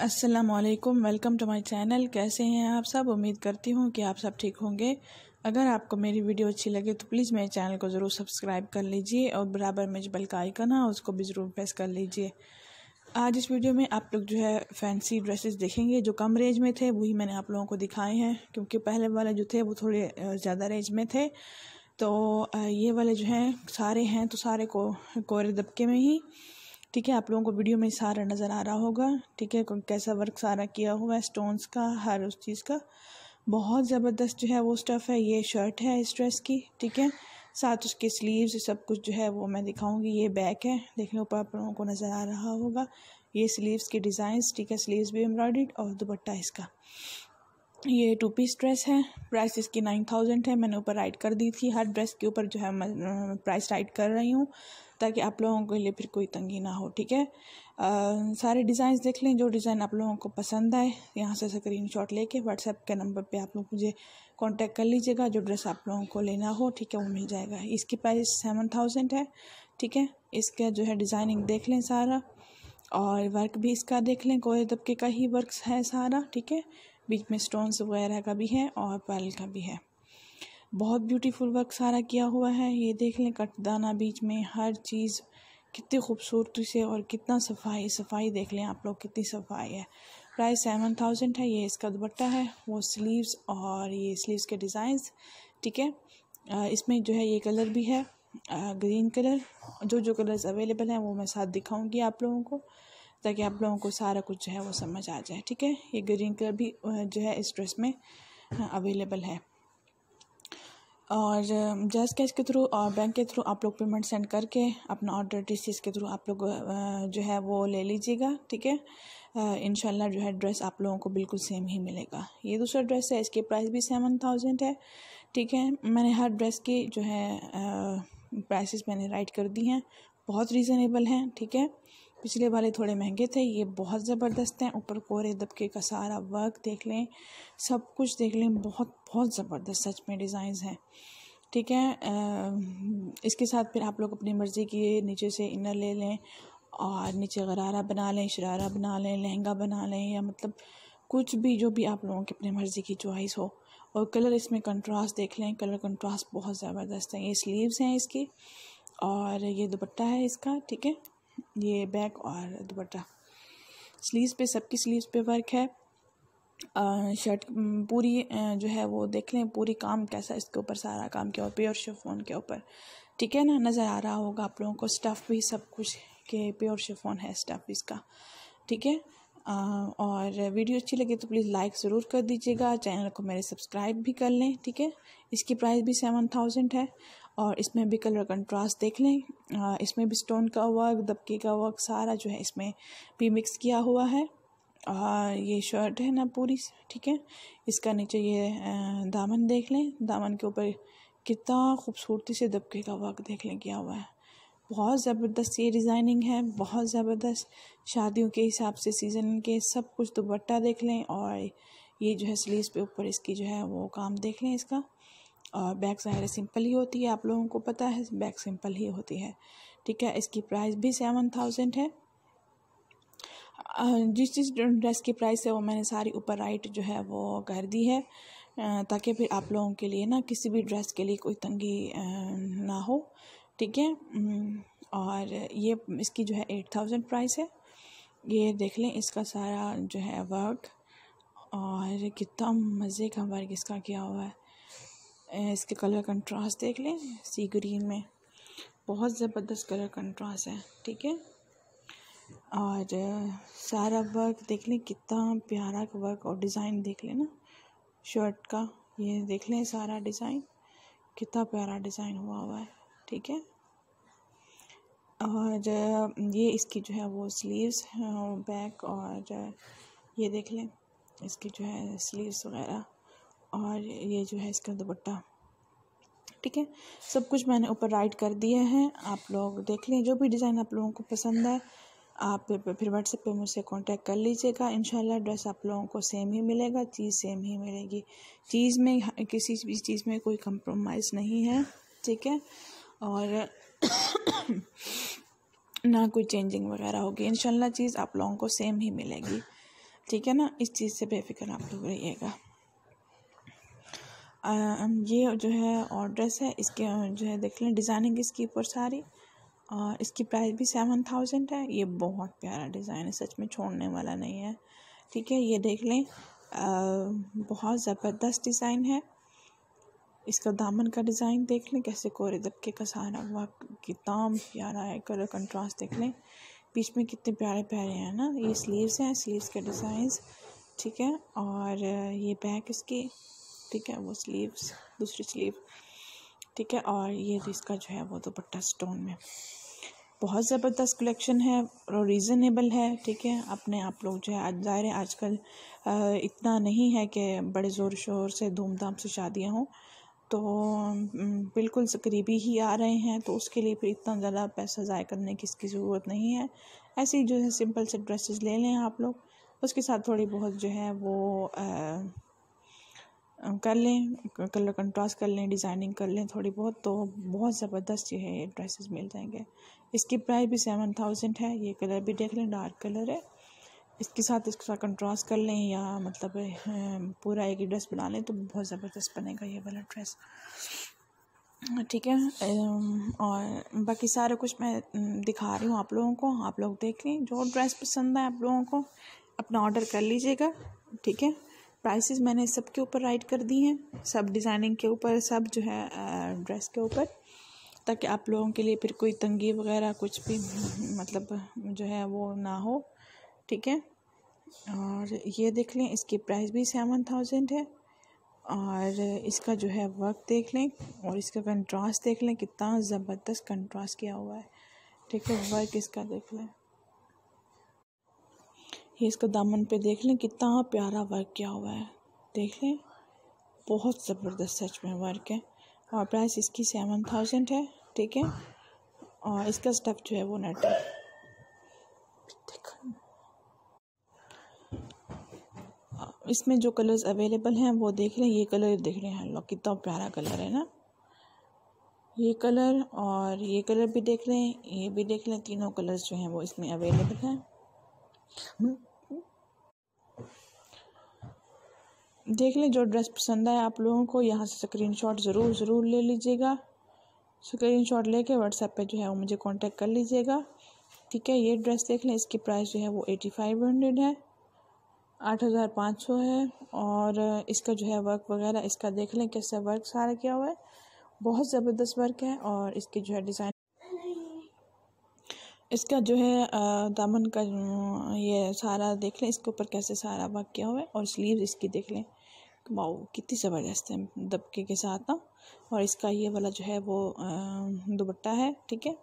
असलकम welcome to my channel कैसे हैं आप सब उम्मीद करती हूँ कि आप सब ठीक होंगे अगर आपको मेरी वीडियो अच्छी लगे तो प्लीज़ मेरे चैनल को ज़रूर सब्सक्राइब कर लीजिए और बराबर में जो का आइकन है उसको भी ज़रूर प्रेस कर लीजिए आज इस वीडियो में आप लोग जो है फैंसी ड्रेसेस देखेंगे जो कम रेंज में थे वही मैंने आप लोगों को दिखाए हैं क्योंकि पहले वाले जो थे वो थोड़े ज़्यादा रेंज में थे तो ये वाले जो हैं सारे हैं तो सारे को कोरे दबके में ही ठीक है आप लोगों को वीडियो में सारा नज़र आ रहा होगा ठीक है कैसा वर्क सारा किया हुआ है स्टोन्स का हर उस चीज़ का बहुत ज़बरदस्त जो है वो स्टफ़ है ये शर्ट है इस ड्रेस की ठीक है साथ उसके स्लीव्स सब कुछ जो है वो मैं दिखाऊंगी ये बैक है देखने ऊपर आप लोगों को नज़र आ रहा होगा ये स्लीव्स के डिज़ाइंस ठीक है स्लीव्स भी एम्ब्रॉयड और दुपट्टा इसका ये टू पीस ड्रेस है प्राइस इसकी नाइन थाउजेंड है मैंने ऊपर राइड कर दी थी हर ड्रेस के ऊपर जो है मैं प्राइस राइड कर रही हूँ ताकि आप लोगों के लिए फिर कोई तंगी ना हो ठीक है सारे डिज़ाइन देख लें जो डिज़ाइन आप लोगों को पसंद आए यहाँ से स्क्रीन शॉट लेके व्हाट्सएप के नंबर पे आप लोग मुझे कांटेक्ट कर लीजिएगा जो ड्रेस आप लोगों को लेना हो ठीक है वो मिल जाएगा इसकी प्राइस सेवन थाउजेंड है ठीक है इसका जो है डिज़ाइनिंग देख लें सारा और वर्क भी इसका देख लें कोई दबके का ही वर्क है सारा ठीक है बीच में स्टोन्स वगैरह का भी है और पर्ल का भी है बहुत ब्यूटीफुल वर्क सारा किया हुआ है ये देख लें कटदाना बीच में हर चीज़ कितनी खूबसूरती से और कितना सफाई सफाई देख लें आप लोग कितनी सफाई है प्राइस सेवन थाउजेंड है ये इसका दुपट्टा है वो स्लीव्स और ये स्लीव्स के डिज़ाइंस ठीक है इसमें जो है ये कलर भी है ग्रीन कलर जो जो कलर्स अवेलेबल हैं वो मैं साथ दिखाऊंगी आप लोगों को ताकि आप लोगों को सारा कुछ जो है वो समझ आ जाए ठीक है ये ग्रीन कलर भी जो है इस ड्रेस में अवेलेबल है और जैस कैश के थ्रू और बैंक के थ्रू आप लोग पेमेंट सेंड करके अपना ऑर्डर डी के थ्रू आप लोग जो है वो ले लीजिएगा ठीक है इन जो है ड्रेस आप लोगों को बिल्कुल सेम ही मिलेगा ये दूसरा ड्रेस है इसके प्राइस भी सेवन थाउजेंड है ठीक है मैंने हर ड्रेस की जो है प्राइसेस मैंने राइट कर दी हैं बहुत रीज़नेबल हैं ठीक है पिछले वाले थोड़े महंगे थे ये बहुत ज़बरदस्त हैं ऊपर कोरे दबके का सारा वर्क देख लें सब कुछ देख लें बहुत बहुत ज़बरदस्त सच में डिज़ाइंस हैं ठीक है इसके साथ फिर आप लोग अपनी मर्ज़ी की नीचे से इनर ले लें और नीचे गरारा बना लें शरारा बना लें लहंगा बना लें या मतलब कुछ भी जो भी आप लोगों की अपनी मर्ज़ी की चॉइस हो और कलर इसमें कंट्रास्ट देख लें कलर कंट्रास्ट बहुत ज़बरदस्त है ये स्लीव्स हैं इसकी और ये दुपट्टा है इसका ठीक है ये बैक और दुपट्टा स्लीव्स पे सबकी स्लीव्स पे वर्क है शर्ट पूरी जो है वो देख लें पूरी काम कैसा इसके ऊपर सारा काम के ऊपर प्योर शेफोन के ऊपर ठीक है ना नज़र आ रहा होगा आप लोगों को स्टफ़ भी सब कुछ के प्योर शेफोन है स्टफ़ इसका ठीक है और वीडियो अच्छी लगे तो प्लीज़ लाइक ज़रूर कर दीजिएगा चैनल को मेरे सब्सक्राइब भी कर लें ठीक है इसकी प्राइस भी सेवन थाउजेंड है और इसमें भी कलर कंट्रास्ट देख लें इसमें भी स्टोन का वर्क दबके का वर्क सारा जो है इसमें भी मिक्स किया हुआ है और ये शर्ट है ना पूरी ठीक है इसका नीचे ये दामन देख लें दामन के ऊपर कितना खूबसूरती से दबके का वर्क देख लें किया हुआ है बहुत ज़बरदस्त ये डिज़ाइनिंग है बहुत ज़बरदस्त शादियों के हिसाब से सीज़न के सब कुछ दुपट्टा देख लें और ये जो है स्लीव पे ऊपर इसकी जो है वो काम देख लें इसका और बैग सहारे सिंपल ही होती है आप लोगों को पता है बैग सिंपल ही होती है ठीक है इसकी प्राइस भी सेवन थाउजेंड है जिस जिस ड्रेस की प्राइस है वो मैंने सारी ऊपर राइट जो है वो कर दी है ताकि फिर आप लोगों के लिए ना किसी भी ड्रेस के लिए कोई तंगी ना हो ठीक है और ये इसकी जो है एट थाउजेंड प्राइस है ये देख लें इसका सारा जो है वर्क और कितना मज़े का वर्क इसका किया हुआ है इसके कलर कंट्रास्ट देख लें सी ग्रीन में बहुत ज़बरदस्त कलर कंट्रास्ट है ठीक है और सारा वर्क देख लें कितना प्यारा का वर्क और डिज़ाइन देख लें ना शर्ट का ये देख लें सारा डिज़ाइन कितना प्यारा डिज़ाइन हुआ हुआ है ठीक है और ये इसकी जो है वो स्लीव्स बैक हाँ, और ये देख लें इसकी जो है स्लीव्स वगैरह और ये जो है इसका दुपट्टा ठीक है सब कुछ मैंने ऊपर राइट कर दिए हैं आप लोग देख लें जो भी डिज़ाइन आप लोगों को पसंद है आप फिर व्हाट्सएप पे मुझसे कांटेक्ट कर लीजिएगा इन ड्रेस आप लोगों को सेम ही मिलेगा चीज़ सेम ही मिलेगी चीज़ में किसी भी चीज़ में कोई कंप्रोमाइज़ नहीं है ठीक है और ना कोई चेंजिंग वगैरह होगी इन चीज़ आप लोगों को सेम ही मिलेगी ठीक है ना इस चीज़ से बेफिक्र आप लोग रहिएगा ये जो है और ड्रेस है इसके जो है देख लें डिज़ाइनिंग इसकी ऊपर सारी और इसकी प्राइस भी सेवन थाउजेंड है ये बहुत प्यारा डिज़ाइन है सच में छोड़ने वाला नहीं है ठीक है ये देख लें बहुत ज़बरदस्त डिज़ाइन है इसका दामन का डिज़ाइन देख लें कैसे कोरे दबके का सहारा हुआ कितना प्यारा है कलर कंट्रास्ट देख लें बीच में कितने प्यारे प्यारे हैं ना ये स्लीव्स हैं स्लीव्स के डिज़ाइंस ठीक है और ये बैक इसकी ठीक है वो स्लीव्स दूसरी स्लीव ठीक है और ये तो इसका जो है वो दुपट्टा स्टोन में बहुत ज़बरदस्त कलेक्शन है और रीज़नेबल है ठीक है अपने आप लोग जो है ज़ाहिर है आजकल इतना नहीं है कि बड़े ज़ोर शोर से धूमधाम से शादियां हों तो बिल्कुल करीबी ही आ रहे हैं तो उसके लिए फिर इतना ज़्यादा पैसा ज़ाय करने की इसकी ज़रूरत नहीं है ऐसे ही जो है सिंपल से ड्रेसेस ले लें आप लोग उसके साथ थोड़ी बहुत जो है वो आ, कर लें कलर कंट्रास्ट कर लें डिज़ाइनिंग कर लें थोड़ी बहुत तो बहुत ज़बरदस्त ये है ये ड्रेसेस मिल जाएंगे इसकी प्राइस भी सेवन थाउजेंड है ये कलर भी देख लें डार्क कलर है इसके साथ इसके साथ कंट्रास्ट कर लें या मतलब पूरा एक ड्रेस बना लें तो बहुत ज़बरदस्त बनेगा ये वाला ड्रेस ठीक है और बाकी सारा कुछ मैं दिखा रही हूँ आप लोगों को आप लोग देख लें जो ड्रेस पसंद है आप लोगों को अपना ऑर्डर कर लीजिएगा ठीक है प्राइसेस मैंने सब के ऊपर राइट कर दी हैं सब डिज़ाइनिंग के ऊपर सब जो है ड्रेस के ऊपर ताकि आप लोगों के लिए फिर कोई तंगी वगैरह कुछ भी मतलब जो है वो ना हो ठीक है और ये देख लें इसकी प्राइस भी सेवन थाउजेंड है और इसका जो है वर्क देख लें और इसका कंट्रास्ट देख लें कितना ज़बरदस्त कंट्रास्ट किया हुआ है ठीक है वर्क इसका देख लें ये इसका दामन पे देख लें कितना प्यारा वर्क किया हुआ है देख लें बहुत ज़बरदस्त सच में वर्क है और प्राइस इसकी सेवन थाउजेंड है ठीक है और इसका स्टफ जो है वो नेट है इसमें जो कलर्स अवेलेबल हैं वो देख लें ये कलर देख रहे हैं लोग कितना प्यारा कलर है ना ये कलर और ये कलर भी देख लें ये भी देख लें तीनों कलर्स जो हैं वो इसमें अवेलेबल हैं देख लें जो ड्रेस पसंद आए आप लोगों को यहाँ से शॉट ज़रूर ज़रूर ले लीजिएगा स्क्रीन शॉट ले कर व्हाट्सएप पर जो है वो मुझे कॉन्टेक्ट कर लीजिएगा ठीक है ये ड्रेस देख लें इसकी प्राइस जो है वो एटी फाइव हंड्रेड है आठ हज़ार पाँच सौ है और इसका जो है वर्क वगैरह इसका देख लें कैसा वर्क सारा किया हुआ है बहुत ज़बरदस्त वर्क है और इसकी जो है डिज़ाइन इसका जो है दामन का ये सारा देख लें इसके ऊपर कैसे सारा वर्क किया हुआ है और स्लीव इसकी देख लें वाओ कितनी ज़बरदस्त है दबके के साथ ना और इसका ये वाला जो है वो दुपट्टा है ठीक है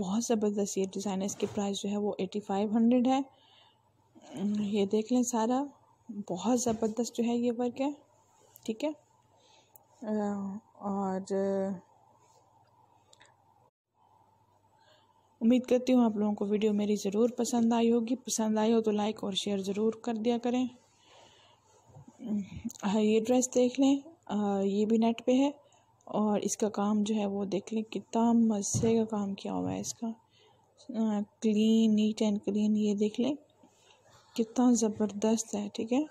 बहुत ज़बरदस्त ये डिज़ाइन है इसकी प्राइस जो है वो एटी फाइव हंड्रेड है ये देख लें सारा बहुत ज़बरदस्त जो है ये वर्क है ठीक है और उम्मीद करती हूँ आप लोगों को वीडियो मेरी ज़रूर पसंद आई होगी पसंद आई हो तो लाइक और शेयर ज़रूर कर दिया करें ये ड्रेस देख लें ये भी नेट पे है और इसका काम जो है वो देख लें कितना मज़े का काम किया हुआ है इसका क्लीन नीट एंड क्लीन ये देख लें कितना ज़बरदस्त है ठीक है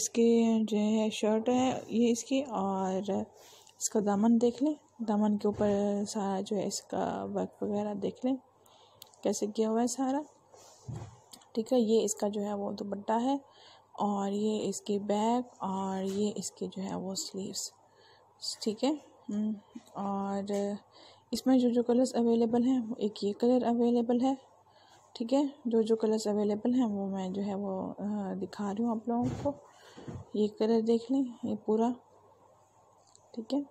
इसके जो है शर्ट है ये इसकी और इसका दामन देख लें दामन के ऊपर सारा जो है इसका वर्क वगैरह देख लें कैसे किया हुआ है सारा ठीक है ये इसका जो है वो दुपट्टा है और ये इसके बैग और ये इसके जो है वो स्लीव्स ठीक है हम्म, और इसमें जो जो कलर्स अवेलेबल हैं एक ये कलर अवेलेबल है ठीक है जो जो कलर्स अवेलेबल हैं वो मैं जो है वो दिखा रही हूँ आप लोगों को ये कलर देख लें ये पूरा ठीक है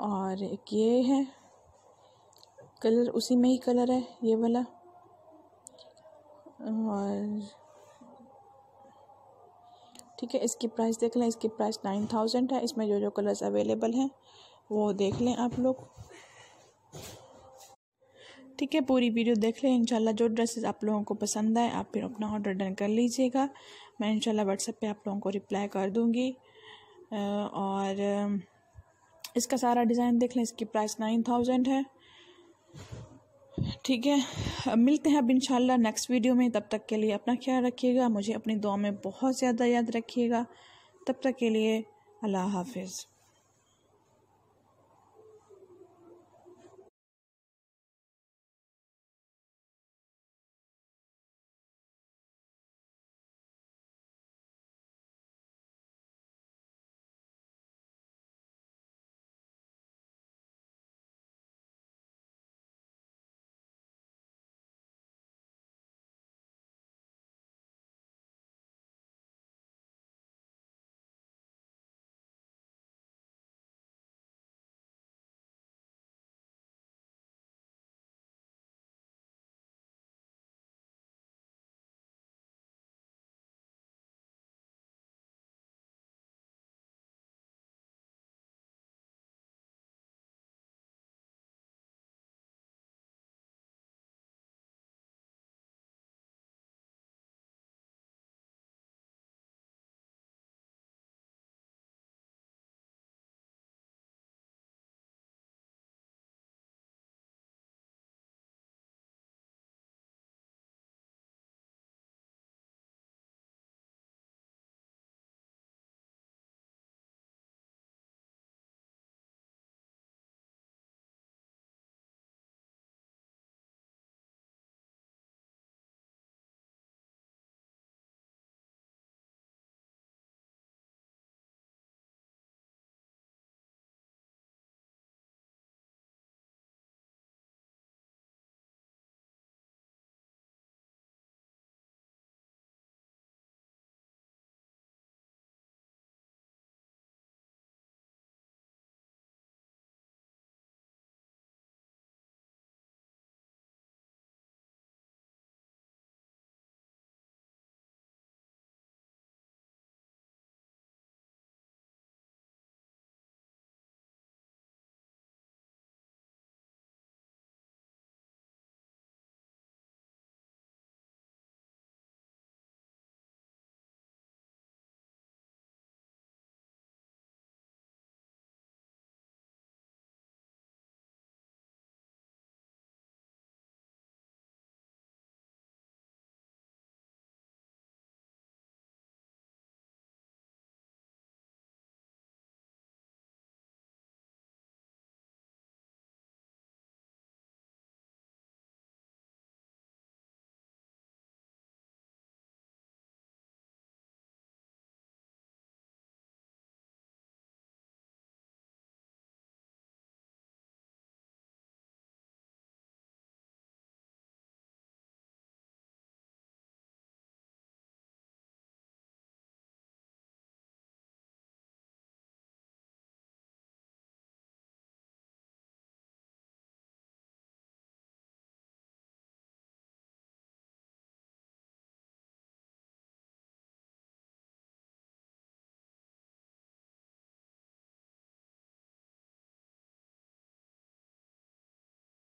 और एक ये है कलर उसी में ही कलर है ये वाला और ठीक है इसकी प्राइस देख लें इसकी प्राइस नाइन थाउजेंड है इसमें जो जो कलर्स अवेलेबल हैं वो देख लें आप लोग ठीक है पूरी वीडियो देख लें इंशाल्लाह जो ड्रेसेस आप लोगों को पसंद आए आप फिर अपना ऑर्डर डन कर लीजिएगा मैं इंशाल्लाह व्हाट्सएप पे आप लोगों को रिप्लाई कर दूँगी और इसका सारा डिज़ाइन देख लें इसकी प्राइस नाइन थाउजेंड है ठीक है मिलते हैं अब इन नेक्स्ट वीडियो में तब तक के लिए अपना ख्याल रखिएगा मुझे अपनी दुआ में बहुत ज़्यादा याद रखिएगा तब तक के लिए अल्लाह हाफिज़